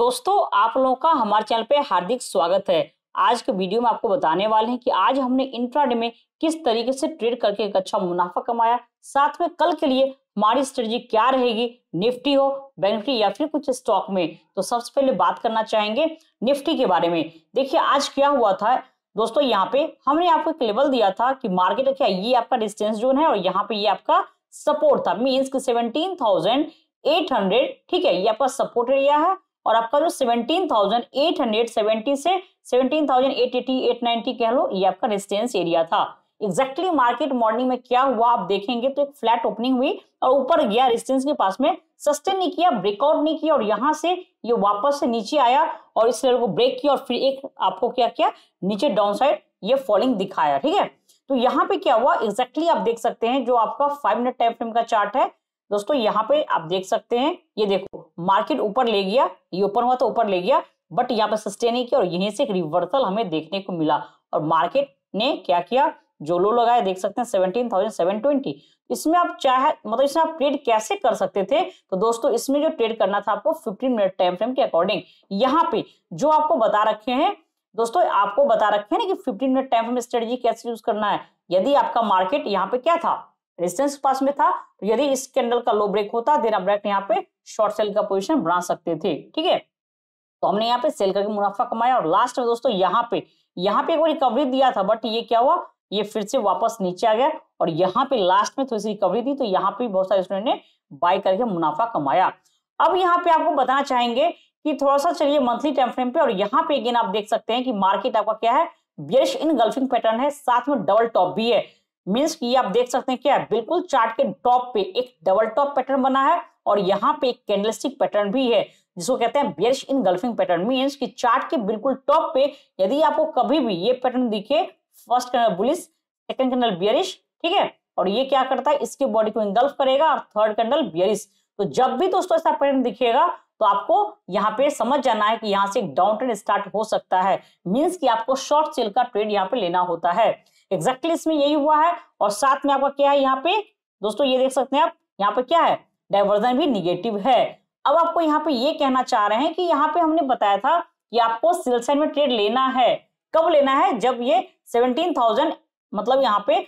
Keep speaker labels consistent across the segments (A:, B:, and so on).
A: दोस्तों आप लोगों का हमारे चैनल पे हार्दिक स्वागत है आज के वीडियो में आपको बताने वाले हैं कि आज हमने इंट्राडे में किस तरीके से ट्रेड करके एक अच्छा मुनाफा कमाया साथ में कल के लिए हमारी स्ट्रेटजी क्या रहेगी निफ्टी हो बैंक निफ्टी या फिर कुछ स्टॉक में तो सबसे पहले बात करना चाहेंगे निफ्टी के बारे में देखिए आज क्या हुआ था दोस्तों यहाँ पे हमने आपको एक लेवल दिया था कि मार्केट क्या ये आपका डिस्टेंस जोन है और यहाँ पे ये आपका सपोर्ट था means seventeen thousand eight hundred ठीक है ये आपका सपोर्ट एरिया है और आपका जो seventeen thousand eight hundred seventy से seventeen thousand eight eighty eight ninety कह लो ये आपका रेजिस्टेंस एरिया था एग्जैक्टली मार्केट मॉर्निंग में क्या हुआ आप देखेंगे तो एक फ्लैट ओपनिंग हुई और ऊपर गया रेजिस्टेंस के पास में सस्टेन नहीं किया ब्रेकआउट नहीं किया और यहाँ से ये वापस से नीचे आया और इस लेवल को ब्रेक किया और फिर एक आपको क्या किया नीचे डाउन साइड ये फॉलिंग दिखाया ठीक है तो यहाँ पे क्या हुआ एग्जैक्टली exactly आप देख सकते हैं जो आपका फाइव मिनट टाइम फ्रेम का चार्ट है दोस्तों यहाँ पे आप देख सकते हैं ये देखो मार्केट ऊपर ले गया ये ओपन हुआ तो ऊपर ले गया बट यहाँ पे सस्टेन नहीं किया और यहीं से एक रिवर्सल हमें देखने को मिला और मार्केट ने क्या किया जो लो लगाया देख सकते हैं सेवनटीन थाउजेंड सेवन ट्वेंटी इसमें आप चाहे मतलब इसमें आप ट्रेड कैसे कर सकते थे तो दोस्तों इसमें जो ट्रेड करना था आपको 15 मिनट टाइम फ्रेम के अकॉर्डिंग यहाँ पे जो आपको बता रखे हैं दोस्तों आपको बता रखे हैं ना कि 15 मिनट टाइम फ्रेम स्ट्रेटेजी कैसे यूज करना है यदि आपका मार्केट यहाँ पे क्या था रेजिस्टेंस पास में था तो यदि इस कैंडल का लो ब्रेक होता देन आप डायरेक्ट यहाँ पे शॉर्ट सेल का पोजिशन बना सकते थे ठीक है तो हमने यहाँ पे सेल करके मुनाफा कमाया और लास्ट में दोस्तों यहाँ पे यहाँ पे एक बार रिकवरी दिया था बट ये क्या हुआ ये फिर से वापस नीचे आ गया और यहाँ पे लास्ट में थोड़ी सी रिकवरी दी तो यहाँ पे बहुत सारे स्टूडेंट ने बाय करके मुनाफा कमाया अब यहाँ पे आपको बताना चाहेंगे कि थोड़ा सा चलिए मंथली टाइम फ्रेम पे और यहाँ पे अगेन आप देख सकते हैं कि मार्केट आपका क्या है बेस्ट इन गल्फिंग पैटर्न है साथ में डबल टॉप भी है मीन्स की आप देख सकते हैं क्या है बिल्कुल चार्ट के टॉप पे एक डबल टॉप पैटर्न बना है और यहाँ पे एक कैंडलस्टिक पैटर्न भी है जिसको कहते हैं bearish engulfing pattern means कि चार्ट के बिल्कुल टॉप पे यदि आपको कभी भी ये पैटर्न दिखे first candle bullish second candle bearish ठीक है और ये क्या करता है इसके बॉडी को इंगल्फ करेगा और थर्ड कैंडल बियरिश तो जब भी दोस्तों ऐसा पैटर्न दिखेगा तो आपको यहाँ पे समझ जाना है कि यहाँ से एक डाउन ट्रेंड स्टार्ट हो सकता है मीन्स कि आपको शॉर्ट सेल का ट्रेड यहाँ पे लेना होता है एग्जैक्टली इसमें यही हुआ है और साथ में आपका क्या है यहाँ पे दोस्तों ये देख सकते हैं आप यहाँ पे क्या है डाइवर्जन भी निगेटिव है अब आपको यहाँ पे ये कहना चाह रहे हैं कि यहाँ पे हमने बताया था कि आपको सिलसाइन में ट्रेड लेना है कब लेना है जब ये सेवनटीन थाउजेंड मतलब यहाँ पे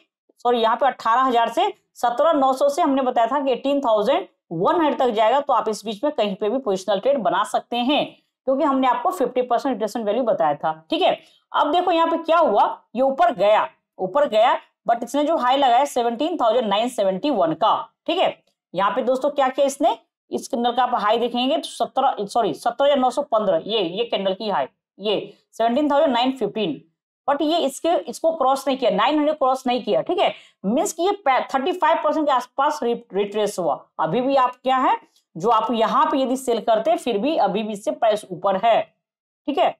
A: सॉरी यहाँ पे अट्ठारह हजार से सत्रह नौ सौ से हमने बताया था कि एटीन थाउजेंड वन हंड्रेड तक जाएगा तो आप इस बीच में कहीं पे भी पोजिशनल ट्रेड बना सकते हैं क्योंकि हमने आपको फिफ्टी परसेंट रिटर्न वैल्यू बताया था ठीक है अब देखो यहाँ पे क्या हुआ ये ऊपर गया ऊपर गया बट इसने जो हाई लगाया seventeen thousand nine seventy one का ठीक है यहाँ पे दोस्तों क्या किया इसने इस कैंडल का आप हाई देखेंगे तो सत्रह सॉरी सत्रह या नौ सौ पंद्रह ये ये कैंडल की हाई ये seventeen thousand nine fifteen but ये इसके इसको क्रॉस नहीं किया नाइन हंड्रेड क्रॉस नहीं किया ठीक है मीन्स की ये थर्टी फाइव परसेंट के आसपास रिट्रेस हुआ अभी भी आप क्या है जो आप यहाँ पे यदि सेल करते फिर भी अभी भी इससे प्राइस ऊपर है ठीक है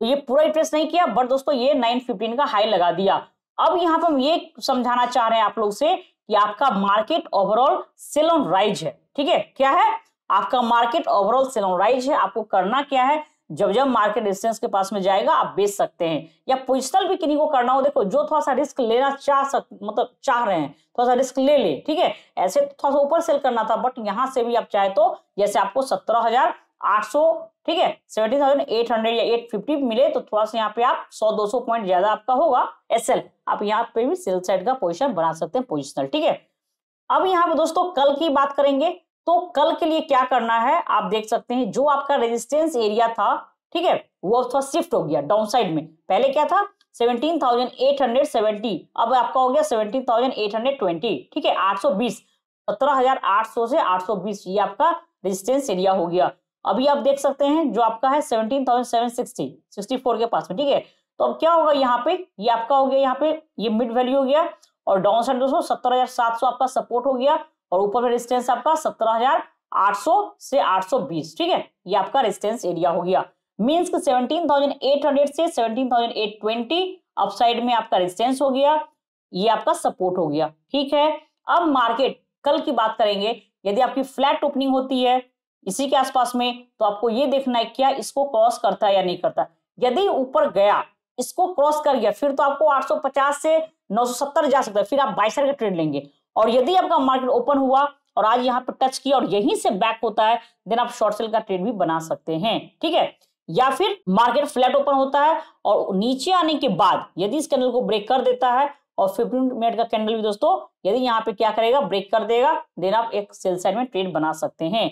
A: तो ये पूरा ट्रेस नहीं किया बट दोस्तों ये 915 का हाई लगा दिया अब यहाँ पर हम ये समझाना चाह रहे हैं आप लोग से कि आपका market overall sell on rise है ठीक है क्या है आपका market overall sell on rise है आपको करना क्या है जब जब मार्केट डिस्टेंस के पास में जाएगा आप बेच सकते हैं या पोजिशनल भी किन्हीं को करना हो देखो जो थोड़ा सा रिस्क लेना चाह सक मतलब चाह रहे हैं थोड़ा सा रिस्क ले ले ठीक है ऐसे थोड़ा सा ऊपर सेल करना था बट यहाँ से भी आप चाहे तो जैसे आपको सत्रह हजार 800 ठीक है सेवेंटीन थाउजेंड एट हंड्रेड या एट फिफ्टी मिले तो थोड़ा सा यहाँ पे आप सौ दो सौ पॉइंट ज्यादा आपका होगा एस एल आप यहाँ पे भी सेल साइड का पोजिशन बना सकते हैं पोजिशनल ठीक है अब यहाँ पे दोस्तों कल की बात करेंगे तो कल के लिए क्या करना है आप देख सकते हैं जो आपका रेजिस्टेंस एरिया था ठीक है वो थोड़ा शिफ्ट हो गया डाउन साइड में पहले क्या था 17,870 अब आपका हो गया 17,820 ठीक है 820 सौ से 820 ये आपका रेजिस्टेंस एरिया हो गया अभी आप देख सकते हैं जो आपका है seventeen thousand seven sixty sixty four के पास में ठीक है तो अब क्या होगा यहाँ पे ये यह आपका हो गया यहाँ पे ये मिड वैल्यू हो गया और डाउन साइड दोस्तों सत्तर हजार सात सौ आपका सपोर्ट हो गया और ऊपर में रेजिस्टेंस आपका सत्रह हजार आठ सौ से आठ सौ बीस ठीक है ये आपका रेजिस्टेंस एरिया हो गया मीन्स कि 17,800 से 17,820 अपसाइड में आपका रेजिस्टेंस हो गया ये आपका सपोर्ट हो गया ठीक है अब मार्केट कल की बात करेंगे यदि आपकी फ्लैट ओपनिंग होती है इसी के आसपास में तो आपको ये देखना है क्या इसको क्रॉस करता है या नहीं करता यदि ऊपर गया इसको क्रॉस कर गया फिर तो आपको 850 से 970 जा सकता है फिर आप बाइसर का ट्रेड लेंगे और यदि आपका मार्केट ओपन हुआ और आज यहाँ पे टच किया और यहीं से बैक होता है देन आप शॉर्ट सेल का ट्रेड भी बना सकते हैं ठीक है या फिर मार्केट फ्लैट ओपन होता है और नीचे आने के बाद यदि इस कैंडल को ब्रेक कर देता है और फिफ्टीन मिनट का कैंडल भी दोस्तों यदि यहाँ पे क्या करेगा ब्रेक कर देगा देन आप एक सेल साइड में ट्रेड बना सकते हैं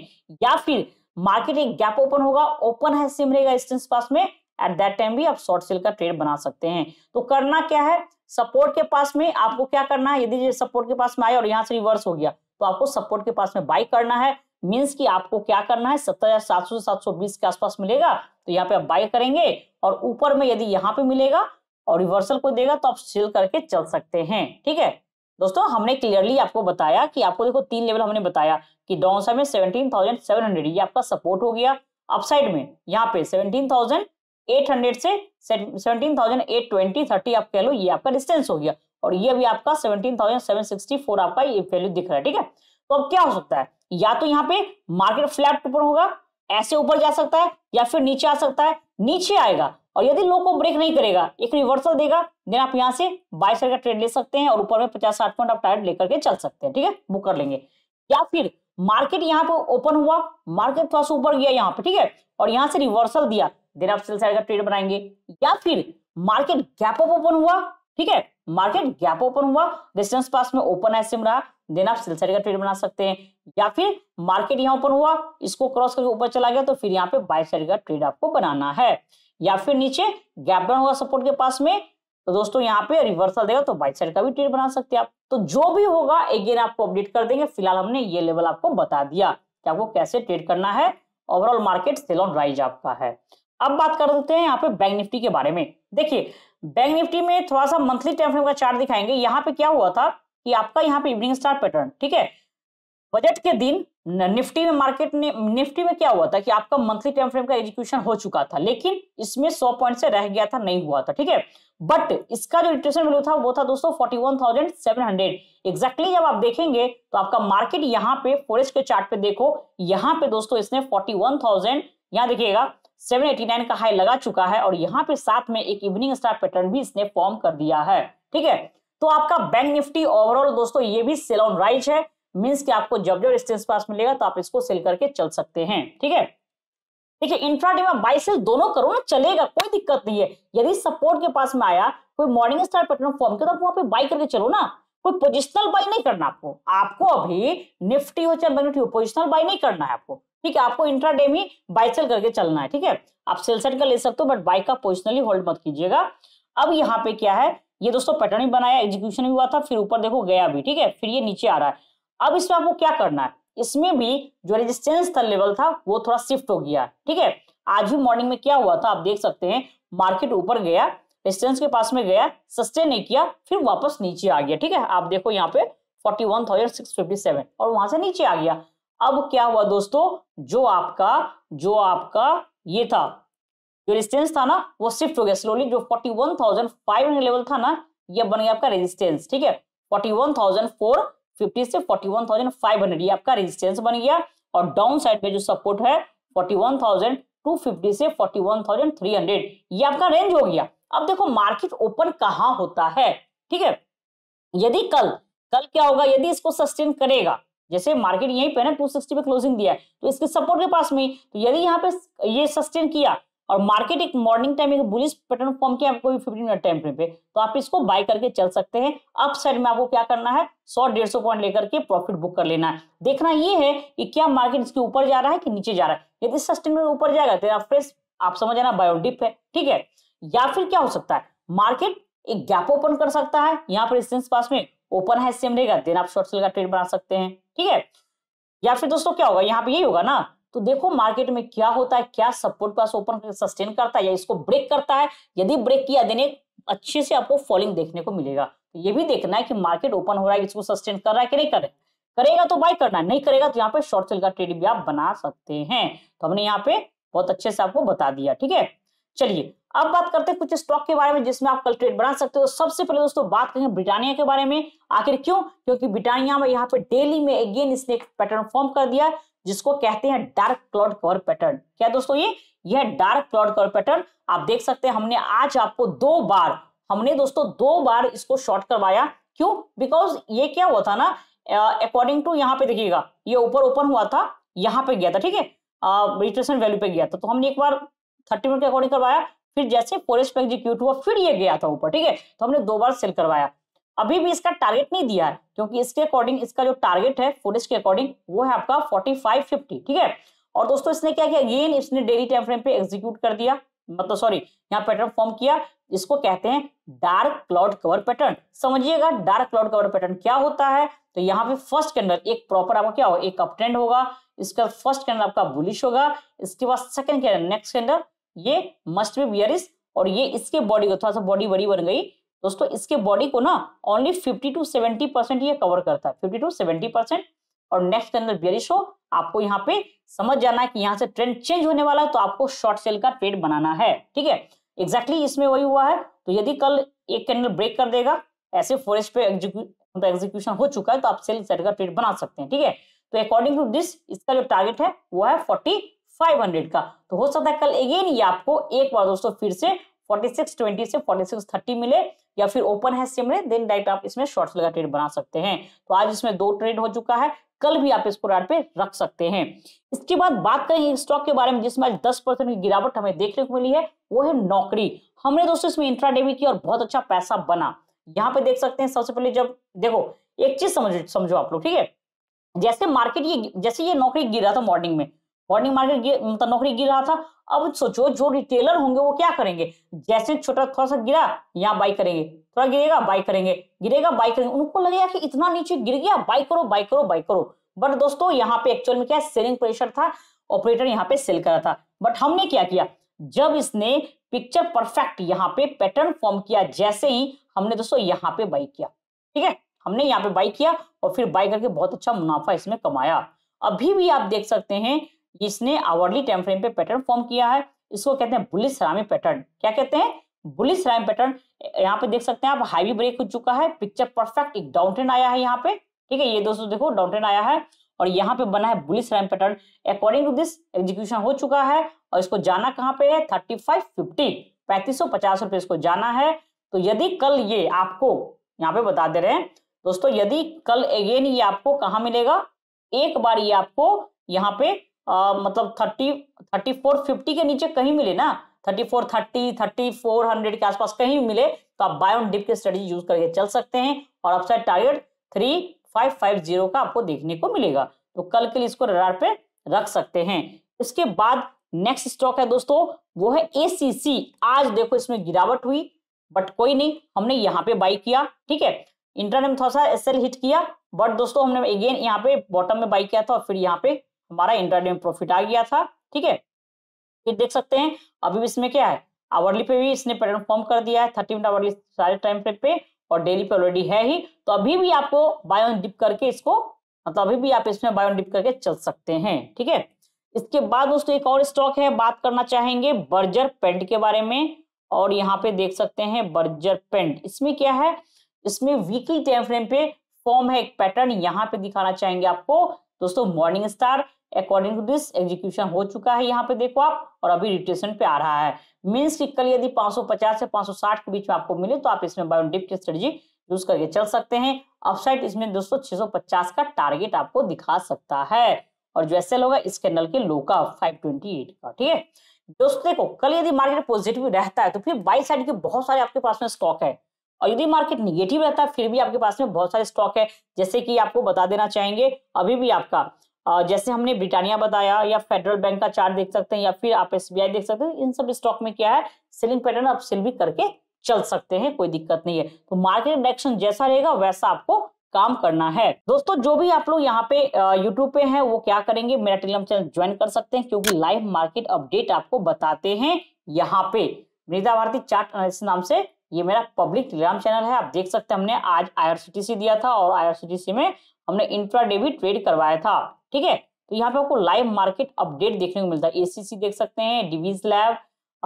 A: या फिर मार्केट एक गैप ओपन होगा ओपन है सिम रहेगा रेजिस्टेंस पास में एट दैट टाइम भी आप शॉर्ट सेल का ट्रेड बना सकते हैं तो करना क्या है सपोर्ट के पास में आपको क्या करना है यदि सपोर्ट के पास में आया और यहाँ से रिवर्स हो गया तो आपको सपोर्ट के पास में बाई करना है मीन्स कि आपको क्या करना है सत्तर हजार सात सौ सात सौ बीस के आसपास मिलेगा तो यहाँ पे आप बाई करेंगे और ऊपर में यदि यहाँ पे मिलेगा और रिवर्सल कोई देगा तो आप सेल करके चल सकते हैं ठीक है दोस्तों हमने क्लियरली आपको बताया कि आपको देखो तीन लेवल हमने बताया कि डाउन साइड में सेवनटीन थाउजेंड सेवन हंड्रेड ये आपका सपोर्ट हो गया अपसाइड में यहाँ पे सेवनटीन थाउजेंड एट हंड्रेड से seventeen thousand eight twenty thirty आप कह लो ये आपका डिस्टेंस हो गया और ये अभी आपका seventeen thousand seven sixty four आपका ये वैल्यू दिख रहा है ठीक है तो अब क्या हो सकता है या तो यहाँ पे मार्केट फ्लैट ऊपर होगा ऐसे ऊपर जा सकता है या फिर नीचे आ सकता है नीचे आएगा और यदि लो को ब्रेक नहीं करेगा एक रिवर्सल देगा देन आप यहाँ से बाईस का ट्रेड ले सकते हैं और ऊपर में पचास साठ पॉइंट आप टारगेट लेकर के चल सकते हैं ठीक है बुक कर लेंगे या फिर मार्केट यहाँ पे ओपन हुआ मार्केट थोड़ा सा ऊपर गया यहाँ पे ठीक है और यहाँ से रिवर्सल दिया देन आप सेल साइड का ट्रेड बनाएंगे या फिर मार्केट गैप अप ओपन हुआ ठीक है मार्केट गैप ओपन हुआ डिस्टेंस पास में ओपन है सिम रहा देन आप सेल साइड का ट्रेड बना सकते हैं या फिर मार्केट यहाँ ओपन हुआ इसको क्रॉस करके ऊपर चला गया तो फिर यहाँ पे बाई साइड का ट्रेड आपको बनाना है या फिर नीचे गैप डाउन होगा सपोर्ट के पास में तो दोस्तों यहाँ पे रिवर्सल देगा तो बाइट साइड का भी ट्रेड बना सकते हैं आप तो जो भी होगा अगेन आपको अपडेट कर देंगे फिलहाल हमने ये लेवल आपको बता दिया कि आपको कैसे ट्रेड करना है overall market sell on rise आपका है अब बात कर देते हैं यहाँ पे बैंक निफ्टी के बारे में देखिए बैंक निफ्टी में थोड़ा सा मंथली टाइम फ्रेम का चार्ट दिखाएंगे यहाँ पे क्या हुआ था कि आपका यहाँ पे इवनिंग स्टार पैटर्न ठीक है बजट के दिन निफ्टी में मार्केट ने निफ्टी में क्या हुआ था कि आपका मंथली टाइम फ्रेम का एग्जीक्यूशन हो चुका था लेकिन इसमें 100 पॉइंट से रह गया था नहीं हुआ था ठीक है बट इसका जो रिट्रेशन वैल्यू था वो था दोस्तों 41,700 एग्जैक्टली जब आप देखेंगे तो आपका मार्केट यहाँ पे फोरेस्ट के चार्ट पे देखो यहाँ पे दोस्तों इसने फोर्टी थाउजेंड यहाँ देखिएगा 789 का हाई लगा चुका है और यहाँ पे साथ में एक इवनिंग स्टार पैटर्न भी इसने फॉर्म कर दिया है ठीक है तो आपका बैंक निफ्टी ओवरऑल दोस्तों ये भी सेल ऑन राइज है मीन्स कि आपको जब जब रेजिस्टेंस पास मिलेगा तो आप इसको सेल करके चल सकते हैं ठीक है इंट्रा डे में बाई सेल दोनों करो ना चलेगा कोई दिक्कत नहीं है यदि सपोर्ट के पास में आया कोई मॉर्निंग स्टार पैटर्न फॉर्म किया तो आप वहां पर बाई करके चलो ना कोई पोजिशनल बाई नहीं करना आपको आपको अभी निफ्टी हो चाहे मैग्नेटी हो पोजिशनल बाई नहीं करना है आपको ठीक है आपको इंट्राडे में बाई सेल करके चलना है ठीक है आप सेल सेट का ले सकते हो बट बाई का पोजिशनली होल्ड मत कीजिएगा अब यहाँ पे क्या है ये दोस्तों पैटर्न भी बनाया एग्जीक्यूशन भी हुआ था फिर ऊपर देखो गया भी ठीक है फिर ये नीचे आ रहा है अब इसमें आपको क्या करना है इसमें भी जो रेजिस्टेंस था लेवल था वो थोड़ा शिफ्ट हो गया ठीक है आज भी मॉर्निंग में क्या हुआ था आप देख सकते हैं मार्केट ऊपर गया रेजिस्टेंस के पास में गया सस्टेन नहीं किया फिर वापस नीचे आ गया ठीक है आप देखो यहाँ पे सेवन और वहां से नीचे आ गया अब क्या हुआ दोस्तों जो आपका जो आपका ये था जो रेजिस्टेंस था ना वो शिफ्ट हो गया स्लोली जो 41,500 लेवल था ना ये बन गया आपका रेजिस्टेंस ठीक है फोर 50 से 41,500 ये आपका रेजिस्टेंस बन गया और डाउन साइड में जो सपोर्ट है 41,250 से 41,300 ये आपका रेंज हो गया अब देखो मार्केट ओपन कहाँ होता है ठीक है यदि कल कल क्या होगा यदि इसको सस्टेन करेगा जैसे मार्केट यहीं पे ना 260 पे क्लोजिंग दिया है तो इसके सपोर्ट के पास में तो यदि यहाँ पे ये सस्टेन किया और मार्केट एक मॉर्निंग टाइम एक बुलिस पैटर्न फॉर्म किया आपको भी फिफ्टीन मिनट टाइम फ्रेम पे तो आप इसको बाय करके चल सकते हैं अप साइड में आपको क्या करना है सौ डेढ़ सौ पॉइंट लेकर के प्रॉफिट बुक कर लेना है देखना ये है कि क्या मार्केट इसके ऊपर जा रहा है कि नीचे जा रहा है यदि सस्टेन ऊपर जाएगा तो फ्रेश आप समझ आना बायोडिप है ठीक है या फिर क्या हो सकता है मार्केट एक गैप ओपन कर सकता है यहाँ पर पास में ओपन है सेम रहेगा देन आप शॉर्ट सेल का ट्रेड बना सकते हैं ठीक है या फिर दोस्तों क्या होगा यहाँ पे यही होगा ना तो देखो मार्केट में क्या होता है क्या सपोर्ट पास ओपन सस्टेन करता है या इसको ब्रेक करता है यदि ब्रेक किया देने अच्छे से आपको फॉलिंग देखने को मिलेगा तो ये भी देखना है कि मार्केट ओपन हो रहा है इसको सस्टेन कर रहा है कि नहीं कर रहा करेगा तो बाय करना नहीं करेगा तो यहाँ पे शॉर्ट सेल का ट्रेड भी आप बना सकते हैं तो हमने यहाँ पे बहुत अच्छे से आपको बता दिया ठीक है चलिए अब बात करते हैं कुछ स्टॉक के बारे में जिसमें आप कल ट्रेड बना सकते हो सबसे पहले दोस्तों बात करेंगे ब्रिटानिया के बारे में आखिर क्यों क्योंकि ब्रिटानिया में यहाँ पे डेली में अगेन इसने एक पैटर्न फॉर्म कर दिया जिसको कहते हैं डार्क क्लाउड कवर पैटर्न क्या दोस्तों ये यह डार्क क्लाउड कवर पैटर्न आप देख सकते हैं हमने आज आपको दो बार हमने दोस्तों दो बार इसको शॉर्ट करवाया क्यों बिकॉज ये क्या हुआ था ना अकॉर्डिंग टू यहाँ पे देखिएगा ये ऊपर ओपन हुआ था यहाँ पे गया था ठीक है वैल्यू पे गया था तो हमने एक बार थर्टी मिनट के अकॉर्डिंग करवाया फिर जैसे फोरेस्ट एग्जीक्यूट हुआ फिर ये गया था ऊपर ठीक है तो हमने दो बार सेल करवाया अभी भी इसका टारगेट नहीं दिया है क्योंकि इसके अकॉर्डिंग इसका जो टारगेट है फुटेज के अकॉर्डिंग वो है आपका फोर्टी फाइव फिफ्टी ठीक है और दोस्तों इसने क्या किया अगेन इसने डेली टाइम फ्रेम पे एग्जीक्यूट कर दिया मतलब सॉरी यहाँ पैटर्न फॉर्म किया इसको कहते हैं डार्क क्लाउड कवर पैटर्न समझिएगा डार्क क्लाउड कवर पैटर्न क्या होता है तो यहाँ पे फर्स्ट कैंडल एक प्रॉपर आपका क्या होगा एक अपट्रेंड होगा इसका फर्स्ट कैंडल आपका बुलिश होगा इसके बाद सेकंड कैंडल नेक्स्ट कैंडल ये मस्ट बी बियर और ये इसके बॉडी को थोड़ा सा बॉडी बड़ी बन गई दोस्तों इसके बॉडी को ना ओनली 50 टू 70 परसेंट ये कवर करता है 50 टू 70 परसेंट और नेक्स्ट के अंदर बियरिश हो आपको यहाँ पे समझ जाना है कि यहाँ से ट्रेंड चेंज होने वाला है तो आपको शॉर्ट सेल का ट्रेड बनाना है ठीक है एग्जैक्टली इसमें वही हुआ है तो यदि कल एक कैंडल ब्रेक कर देगा ऐसे फॉरेस्ट पे एग्जीक्यूशन मतलब हो चुका है तो आप सेल सेट का ट्रेड बना सकते हैं ठीक है तो अकॉर्डिंग टू दिस इसका जो टारगेट है वो है फोर्टी 500 का तो हो सकता है कल अगेन ये आपको एक बार दोस्तों फिर से 4620 से 4630 मिले या फिर ओपन है सिम में देन डायरेक्ट आप इसमें शॉर्ट्स लगा ट्रेड बना सकते हैं तो आज इसमें दो ट्रेड हो चुका है कल भी आप इसको राट पे रख सकते हैं इसके बाद बात करें एक स्टॉक के बारे में जिसमें आज दस परसेंट की गिरावट हमें देखने को मिली है वो है नौकरी हमने दोस्तों इसमें इंट्रा भी की और बहुत अच्छा पैसा बना यहाँ पे देख सकते हैं सबसे पहले जब देखो एक चीज समझो समझो आप लोग ठीक है जैसे मार्केट ये जैसे ये नौकरी गिरा था मॉर्निंग में बॉन्डिंग मार्केट मतलब नौकरी गिर रहा था अब सोचो जो रिटेलर होंगे वो क्या करेंगे जैसे छोटा थोड़ा सा गिरा यहाँ बाई करेंगे थोड़ा गिरेगा बाई करेंगे गिरेगा बाई करेंगे उनको लगेगा कि इतना नीचे गिर गया बाई करो बाई करो बाई करो बट दोस्तों यहाँ पे एक्चुअल में क्या सेलिंग प्रेशर था ऑपरेटर यहाँ पे सेल करा था बट हमने क्या किया जब इसने पिक्चर परफेक्ट यहाँ पे पैटर्न फॉर्म किया जैसे ही हमने दोस्तों यहाँ पे बाई किया ठीक है हमने यहाँ पे बाई किया और फिर बाई करके बहुत अच्छा मुनाफा इसमें कमाया अभी भी आप देख सकते हैं जिसने आवरली टाइम फ्रेम पे पैटर्न फॉर्म किया है इसको कहते हैं बुलिस रामी पैटर्न क्या कहते हैं बुलिस रामी पैटर्न यहाँ पे देख सकते हैं आप हाईवी ब्रेक हो चुका है पिक्चर परफेक्ट एक डाउन आया है यहाँ पे ठीक है ये दोस्तों देखो डाउन आया है और यहाँ पे बना है बुलिस रैम pattern according to this execution हो चुका है और इसको जाना कहाँ पे है थर्टी फाइव फिफ्टी पैंतीस सौ पचास रुपए इसको जाना है तो यदि कल ये आपको यहाँ पे बता दे रहे हैं दोस्तों यदि कल अगेन ये आपको कहा मिलेगा एक बार ये आपको यहाँ पे आ, मतलब थर्टी थर्टी फोर फिफ्टी के नीचे कहीं मिले ना thirty four thirty thirty four hundred के आसपास कहीं मिले तो आप बाय ऑन डिप के स्ट्रेटेजी यूज करके चल सकते हैं और upside target three five five zero का आपको देखने को मिलेगा तो कल के लिए इसको रडार पे रख सकते हैं इसके बाद नेक्स्ट स्टॉक है दोस्तों वो है सी आज देखो इसमें गिरावट हुई बट कोई नहीं हमने यहाँ पे बाई किया ठीक है इंटरनेट में थोड़ा सा एसएल हिट किया बट दोस्तों हमने अगेन यहाँ पे बॉटम में बाई किया था और फिर यहाँ पे हमारा इंटरडे में प्रॉफिट आ गया था ठीक है फिर देख सकते हैं अभी भी इसमें क्या है आवरली पे भी इसने पैटर्न फॉर्म कर दिया है थर्टी मिनट आवरली सारे टाइम फ्रेम पे और डेली पे ऑलरेडी है ही तो अभी भी आपको बायोन डिप करके इसको मतलब अभी भी आप इसमें बायोन डिप करके चल सकते हैं ठीक है इसके बाद दोस्तों एक और स्टॉक है बात करना चाहेंगे बर्जर पेंट के बारे में और यहाँ पे देख सकते हैं बर्जर पेंट इसमें क्या है इसमें वीकली टाइम फ्रेम पे फॉर्म है एक पैटर्न यहाँ पे दिखाना चाहेंगे आपको दोस्तों morning star according to this execution हो चुका है यहाँ पे देखो आप और अभी रिटेशन पे आ रहा है मीन्स की कल यदि 550 से 560 के बीच में आपको मिले तो आप इसमें बायोडिप की स्ट्रेटी यूज करके चल सकते हैं अपसाइड इसमें दोस्तों छह का टारगेट आपको दिखा सकता है और जो एस होगा इस कैंडल के लो का 528 का ठीक है दोस्तों देखो कल यदि मार्केट पॉजिटिव रहता है तो फिर बाई साइड के बहुत सारे आपके पास में स्टॉक है और यदि मार्केट निगेटिव रहता है फिर भी आपके पास में बहुत सारे स्टॉक है जैसे कि आपको बता देना चाहेंगे अभी भी आपका जैसे हमने ब्रिटानिया बताया या फेडरल बैंक का चार्ट देख सकते हैं या फिर आप एस देख सकते हैं इन सब स्टॉक में क्या है सेलिंग पैटर्न आप सेल भी करके चल सकते हैं कोई दिक्कत नहीं है तो मार्केट डायरेक्शन जैसा रहेगा वैसा आपको काम करना है दोस्तों जो भी आप लोग यहाँ पे यूट्यूब पे हैं वो क्या करेंगे मेरा टेलीग्राम चैनल ज्वाइन कर सकते हैं क्योंकि लाइव मार्केट अपडेट आपको बताते हैं यहाँ पे मृदा भारती चार्ट नाम से ये मेरा पब्लिक टेलीग्राम चैनल है आप देख सकते हैं हमने आज आई दिया था और आई में हमने इंट्रा डेबिट ट्रेड करवाया था ठीक है तो यहाँ पे आपको लाइव मार्केट अपडेट देखने को मिलता है एसीसी देख सकते हैं Divi's lab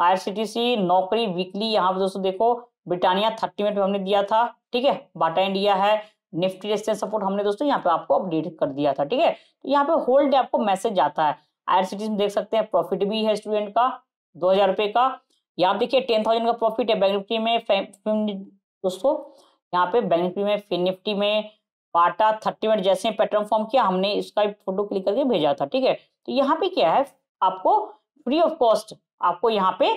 A: IRCTC Naukri weekly यहाँ पे दोस्तों देखो ब्रिटानिया थर्टी मिनट हमने दिया था ठीक है बाटा इंडिया है निफ्टी रेस्टेंस सपोर्ट हमने दोस्तों यहाँ पे आपको अपडेट कर दिया था ठीक है तो यहाँ पे होल्ड आपको मैसेज आता है आईआरसीटीसी में देख सकते हैं प्रॉफिट भी है स्टूडेंट का दो हजार रुपये का यहाँ देखिए टेन थाउजेंड का प्रॉफिट है बैंक निफ्टी में दोस्तों यहाँ पे बैंक निफ्टी में फिन निफ्टी में पाटा थर्टी मिनट जैसे पेट्रोल फॉर्म किया हमने इसका फोटो क्लिक करके भेजा था ठीक है तो यहाँ पे क्या है आपको फ्री ऑफ कॉस्ट आपको यहाँ पे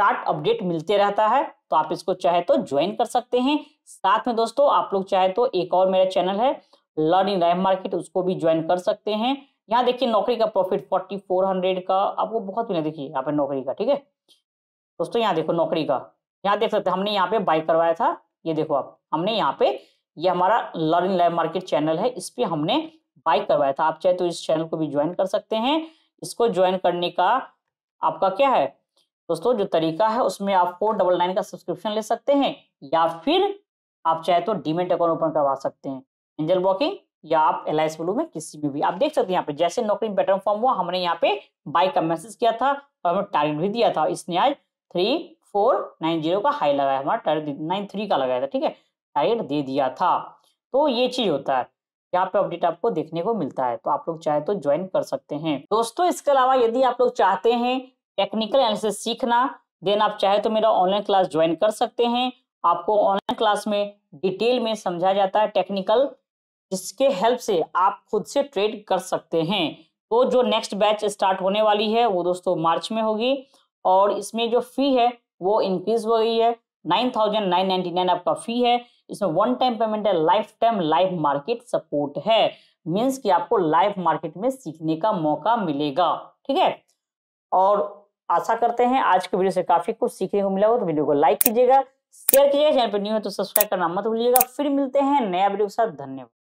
A: चार्ट अपडेट मिलते रहता है तो आप इसको चाहे तो ज्वाइन कर सकते हैं साथ में दोस्तों आप लोग चाहे तो एक और मेरा चैनल है लर्निंग लाइव मार्केट उसको भी ज्वाइन कर सकते हैं यहाँ देखिए नौकरी का प्रॉफिट फोर्टी फोर हंड्रेड का आपको बहुत मिले देखिए यहाँ पे नौकरी का ठीक है दोस्तों यहाँ देखो नौकरी का यहाँ देख सकते हमने यहाँ पे बाई करवाया था ये देखो आप हमने यहाँ पे ये हमारा लर्न लाइव मार्केट चैनल है इस पर हमने बाई करवाया था आप चाहे तो इस चैनल को भी ज्वाइन कर सकते हैं इसको ज्वाइन करने का आपका क्या है दोस्तों जो तरीका है उसमें आप फोर डबल नाइन का सब्सक्रिप्शन ले सकते हैं या फिर आप चाहे तो डीमेट अकाउंट ओपन करवा सकते हैं एंजल वॉकिंग या आप एल आई में किसी में भी आप देख सकते हैं यहाँ पे जैसे नौकरी पैटर्न फॉर्म हुआ हमने यहाँ पे बाई का मैसेज किया था और हमें टारगेट भी दिया था इसने आज थ्री फोर नाइन जीरो का हाई लगाया हमारा टारगेट नाइन थ्री का लगाया था ठीक है टाइट दे दिया था तो ये चीज होता है यहाँ पे अपडेट आपको देखने को मिलता है तो आप लोग चाहे तो ज्वाइन कर सकते हैं दोस्तों इसके अलावा यदि आप लोग चाहते हैं टेक्निकल एनालिसिस सीखना देन आप चाहे तो मेरा ऑनलाइन क्लास ज्वाइन कर सकते हैं आपको ऑनलाइन क्लास में डिटेल में समझा जाता है टेक्निकल जिसके हेल्प से आप खुद से ट्रेड कर सकते हैं तो जो नेक्स्ट बैच स्टार्ट होने वाली है वो दोस्तों मार्च में होगी और इसमें जो फी है वो इंक्रीज हो गई है nine thousand nine ninety nine आपका फी है इसमें वन टाइम पेमेंट है life time live market support है मीन्स कि आपको लाइव मार्केट में सीखने का मौका मिलेगा ठीक है और आशा करते हैं आज के वीडियो से काफी कुछ सीखने को मिला हो तो वीडियो को लाइक कीजिएगा शेयर कीजिएगा चैनल पर न्यू है तो सब्सक्राइब करना मत भूलिएगा फिर मिलते हैं नया वीडियो के साथ धन्यवाद